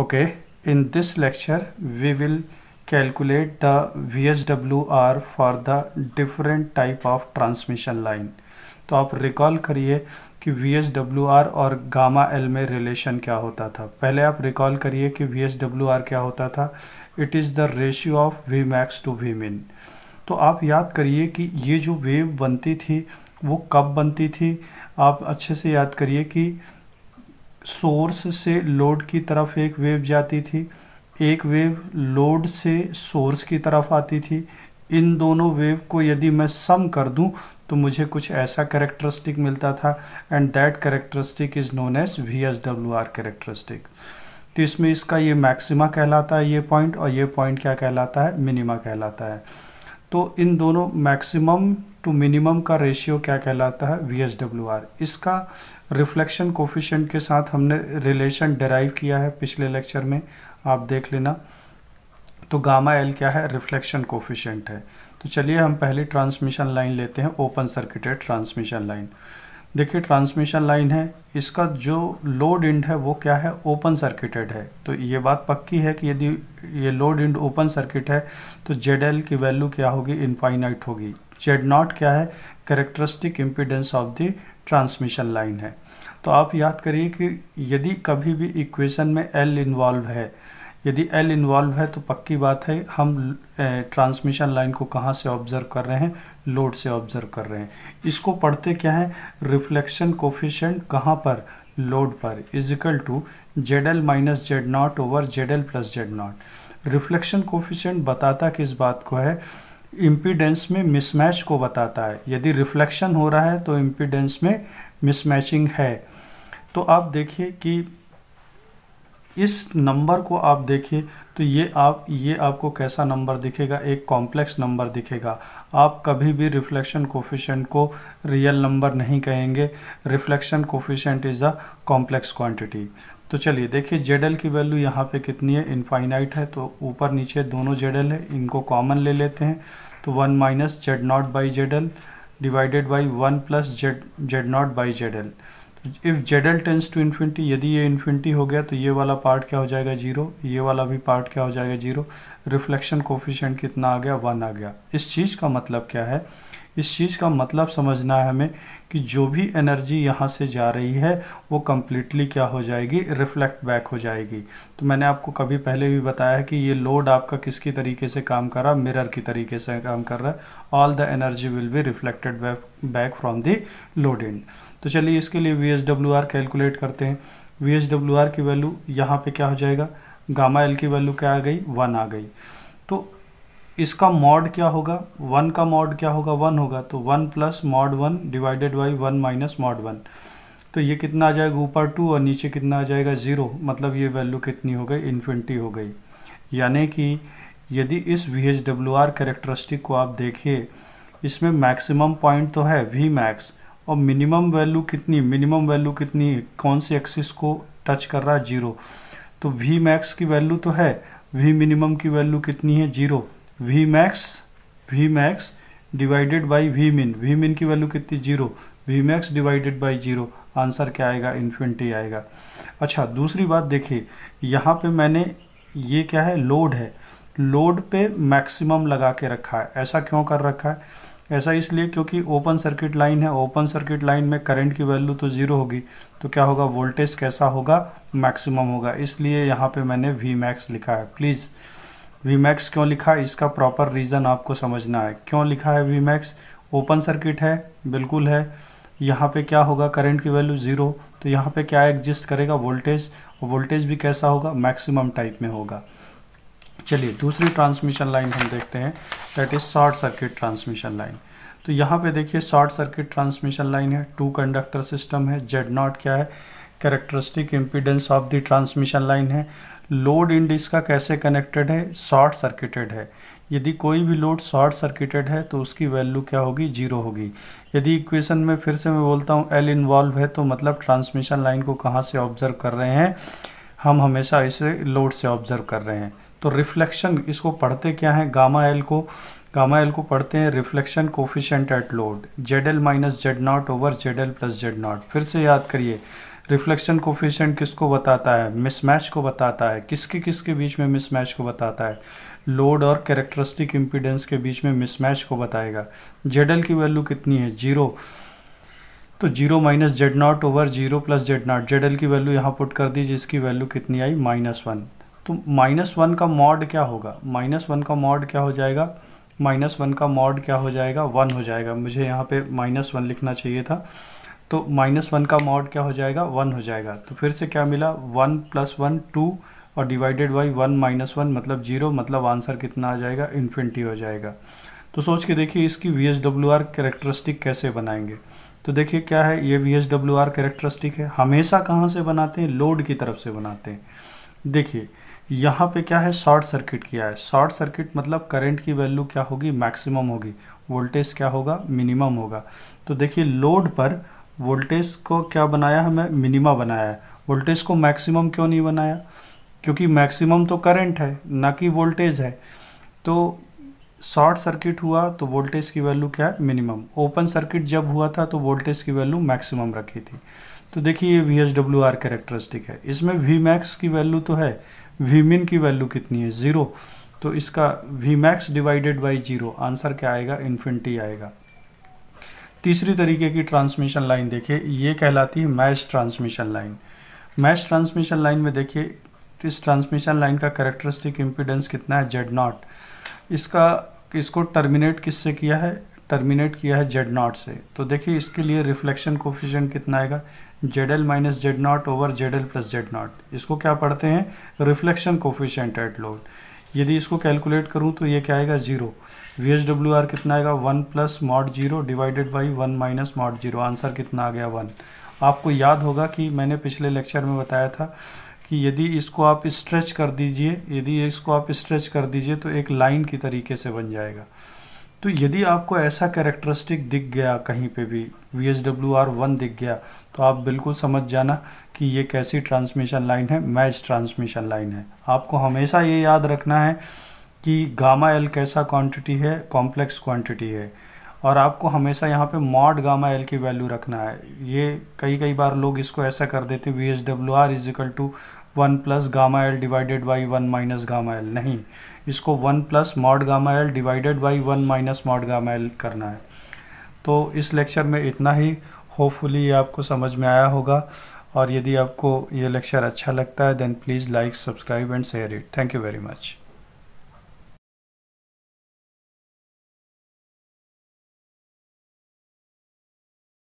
okay in this lecture we will calculate the VSWR for the different type of transmission line to aap recall kariye ki V aur gamma l mein relation kya hota tha pehle aap recall kariye ki recall kya hota tha it is the ratio of v max to v min तो आप याद करिए कि ये जो wave बनती थी वो कब बनती थी आप अच्छे से याद करिए कि सोर्स से लोड की तरफ एक वेव जाती थी एक वेव लोड से सोर्स की तरफ आती थी इन दोनों वेव को यदि मैं सम कर दूं तो मुझे कुछ ऐसा करेक्टरिस्टिक मिलता था and that characteristic is known as V S W R characteristic तो इसमें इसका ये मैक्सिमा कहलाता है ये पॉइंट और ये पॉइंट क्या कहलाता है मिनिमा कहलाता है तो इन दोनों मैक्सिमम टू मिनिमम का रेशियो क्या कहलाता है वी एच डब्ल्यू आर इसका रिफ्लेक्शन कोफिशेंट के साथ हमने रिलेशन डराइव किया है पिछले लेक्चर में आप देख लेना तो गामा एल क्या है रिफ्लेक्शन कोफिशेंट है तो चलिए हम पहले ट्रांसमिशन लाइन लेते हैं ओपन सर्किटेड ट्रांसमिशन लाइन देखिए ट्रांसमिशन लाइन है इसका जो लोड इंड है वो क्या है ओपन सर्किटेड है तो ये बात पक्की है कि यदि ये लोड इंड ओपन सर्किट है तो जेड एल की वैल्यू क्या होगी इनफाइनाइट होगी जेड नॉट क्या है characteristic impedance of the transmission line है तो आप याद करिए कि यदि कभी भी इक्वेशन में एल इन्वॉल्व है यदि एल इन्वॉल्व है तो पक्की बात है हम ट्रांसमिशन लाइन को कहाँ से ऑब्जर्व कर रहे हैं लोड से ऑब्जर्व कर रहे हैं इसको पढ़ते क्या है रिफ्लेक्शन कोफिशेंट कहाँ पर लोड पर equal to Z L minus Z naught over Z L plus Z naught reflection coefficient बताता किस बात को है इम्पीडेंस में मिसमैच को बताता है यदि रिफ्लेक्शन हो रहा है तो इम्पीडेंस में मिसमैचिंग है तो आप देखिए कि इस नंबर को आप देखिए तो ये आप ये आपको कैसा नंबर दिखेगा एक कॉम्प्लेक्स नंबर दिखेगा आप कभी भी रिफ्लेक्शन कोफिशेंट को रियल नंबर नहीं कहेंगे reflection coefficient is a complex quantity तो चलिए देखिए जेडल की वैल्यू यहाँ पे कितनी है इनफाइनाइट है तो ऊपर नीचे दोनों जेडल है इनको कॉमन ले लेते हैं तो one minus Z naught by Z L divided by one plus Z Z naught by Z L if Z L tends to infinity यदि ये इन्फिनिटी हो गया तो ये वाला पार्ट क्या हो जाएगा जीरो ये वाला भी पार्ट क्या हो जाएगा जीरो रिफ्लेक्शन कोफिशेंट कितना आ गया वन आ गया इस चीज़ का मतलब क्या है इस चीज़ का मतलब समझना है हमें कि जो भी एनर्जी यहाँ से जा रही है वो कम्प्लीटली क्या हो जाएगी रिफ्लेक्ट बैक हो जाएगी तो मैंने आपको कभी पहले भी बताया है कि ये लोड आपका किसकी तरीके से काम कर रहा मिरर की तरीके से काम कर रहा है all the energy will be reflected back from the load end तो चलिए इसके लिए वी कैलकुलेट करते हैं वी की वैल्यू यहाँ पर क्या हो जाएगा गामा एल की वैल्यू क्या आ गई वन आ गई तो इसका मॉड क्या होगा वन का मॉड क्या होगा वन होगा तो one plus mod one divided by one minus mod one तो ये कितना आ जाएगा ऊपर टू और नीचे कितना आ जाएगा ज़ीरो मतलब ये वैल्यू कितनी हो गई इन्फिनिटी हो गई यानी कि यदि इस V H W R characteristic को आप देखिए इसमें मैक्सिमम पॉइंट तो है वी मैक्स और मिनिमम वैल्यू कितनी मिनिमम वैल्यू कितनी कौन से एक्सिस को टच कर रहा है जीरो तो वी मैक्स की वैल्यू तो है वी मिनिमम की वैल्यू कितनी है zero V max V max divided by V min V min की वैल्यू कितनी zero V max divided by zero answer क्या आएगा इन्फिनिटी आएगा अच्छा दूसरी बात देखिए यहाँ पे मैंने ये क्या है लोड है लोड पे मैक्सिमम लगा के रखा है ऐसा क्यों कर रखा है ऐसा इसलिए क्योंकि ओपन सर्किट लाइन है ओपन सर्किट लाइन में करंट की वैल्यू तो ज़ीरो होगी तो क्या होगा वोल्टेज कैसा होगा मैक्सिमम होगा इसलिए यहाँ पे मैंने वी मैक्स लिखा है प्लीज़ वीमैक्स क्यों लिखा है इसका प्रॉपर रीज़न आपको समझना है क्यों लिखा है वीमैक्स ओपन सर्किट है बिल्कुल है यहाँ पे क्या होगा करंट की वैल्यू ज़ीरो तो यहाँ पे क्या एग्जिस्ट करेगा वोल्टेज और वोल्टेज भी कैसा होगा मैक्सिमम टाइप में होगा चलिए दूसरी ट्रांसमिशन लाइन हम देखते हैं that is short circuit transmission line तो यहाँ पे देखिए शॉर्ट सर्किट ट्रांसमिशन लाइन है टू कंडक्टर सिस्टम है जेड नॉट क्या है characteristic impedance of the transmission line है लोड इंड इसका कैसे कनेक्टेड है शॉर्ट सर्किटेड है यदि कोई भी लोड शॉर्ट सर्किटेड है तो उसकी वैल्यू क्या होगी जीरो होगी यदि इक्वेशन में फिर से मैं बोलता हूँ एल इन्वॉल्व है तो मतलब ट्रांसमिशन लाइन को कहाँ से ऑब्जर्व कर रहे हैं हम हमेशा इसे लोड से ऑब्जर्व कर रहे हैं तो रिफ्लेक्शन इसको पढ़ते क्या है गामा एल को गामा एल को पढ़ते हैं reflection coefficient at load Z L minus Z naught over Z L plus Z naught फिर से याद करिए रिफ्लेक्शन कोफिशेंट किसको बताता है मिसमैच को बताता है किसके किसके बीच में मिसमैच को बताता है लोड और कैरेक्टरिस्टिक इम्पीडेंस के बीच में मिसमैच को बताएगा जेडल की वैल्यू कितनी है जीरो तो zero minus Z naught over zero plus Z naught Z L की वैल्यू यहाँ पुट कर दीजिए इसकी वैल्यू कितनी आई माइनस वन तो माइनस वन का मॉड क्या होगा माइनस वन का मॉड क्या हो जाएगा माइनस वन का मॉड क्या हो जाएगा वन हो जाएगा मुझे यहाँ पे माइनस वन लिखना चाहिए था तो माइनस वन का मॉड क्या हो जाएगा वन हो जाएगा तो फिर से क्या मिला वन प्लस वन टू और divided by one minus one मतलब जीरो मतलब आंसर कितना आ जाएगा इन्फिनिटी हो जाएगा तो सोच के देखिए इसकी V S W R characteristic कैसे बनाएंगे तो देखिए क्या है ये V S W R characteristic है हमेशा कहाँ से बनाते हैं लोड की तरफ से बनाते हैं देखिए यहाँ पे क्या है शॉर्ट सर्किट किया है शॉर्ट सर्किट मतलब करंट की वैल्यू क्या होगी मैक्सिमम होगी वोल्टेज क्या होगा मिनिमम होगा तो देखिए लोड पर वोल्टेज को क्या बनाया हमें मिनिमा बनाया है वोल्टेज को मैक्सिमम क्यों नहीं बनाया क्योंकि मैक्सिमम तो करंट है ना कि वोल्टेज है तो शॉर्ट सर्किट हुआ तो वोल्टेज की वैल्यू क्या है मिनिमम ओपन सर्किट जब हुआ था तो वोल्टेज की वैल्यू मैक्सिमम रखी थी तो देखिए ये V H W R characteristic है इसमें वी मैक्स की वैल्यू तो है वी मिन की वैल्यू कितनी है ज़ीरो तो इसका V max divided by zero answer क्या आएगा इन्फिनिटी आएगा तीसरी तरीके की ट्रांसमिशन लाइन देखिए ये कहलाती है match transmission line match transmission line में देखिए इस ट्रांसमिशन लाइन का करेक्टरिस्टिक इम्पीडेंस कितना है जेड नॉट इसका इसको टर्मिनेट किससे किया है टर्मिनेट किया है जेड नॉट से तो देखिए इसके लिए रिफ्लेक्शन कोफिशेंट कितना आएगा Z L minus Z naught over Z L plus Z naught इसको क्या पढ़ते हैं रिफ्लेक्शन कोफिशियंट एट लोड यदि इसको कैलकुलेट करूँ तो ये क्या आएगा zero V H W R कितना आएगा one plus mod zero divided by one minus mod zero answer कितना आ गया वन आपको याद होगा कि मैंने पिछले लेक्चर में बताया था कि यदि इसको आप स्ट्रेच कर दीजिए यदि इसको आप स्ट्रेच कर दीजिए तो एक लाइन की तरीके से बन जाएगा तो यदि आपको ऐसा कैरेक्टरिस्टिक दिख गया कहीं पे भी V H W R one दिख गया तो आप बिल्कुल समझ जाना कि ये कैसी ट्रांसमिशन लाइन है मैच ट्रांसमिशन लाइन है आपको हमेशा ये याद रखना है कि गामा एल कैसा क्वांटिटी है कॉम्प्लेक्स क्वांटिटी है और आपको हमेशा यहाँ पे मॉड गामा एल की वैल्यू रखना है ये कई कई बार लोग इसको ऐसा कर देते हैं V H W R equal to one plus gamma L divided by one minus gamma L नहीं इसको one plus mod gamma L divided by one minus mod gamma L करना है तो इस लेक्चर में इतना ही होपफुली ये आपको समझ में आया होगा और यदि आपको ये लेक्चर अच्छा लगता है then please like subscribe and share it thank you very much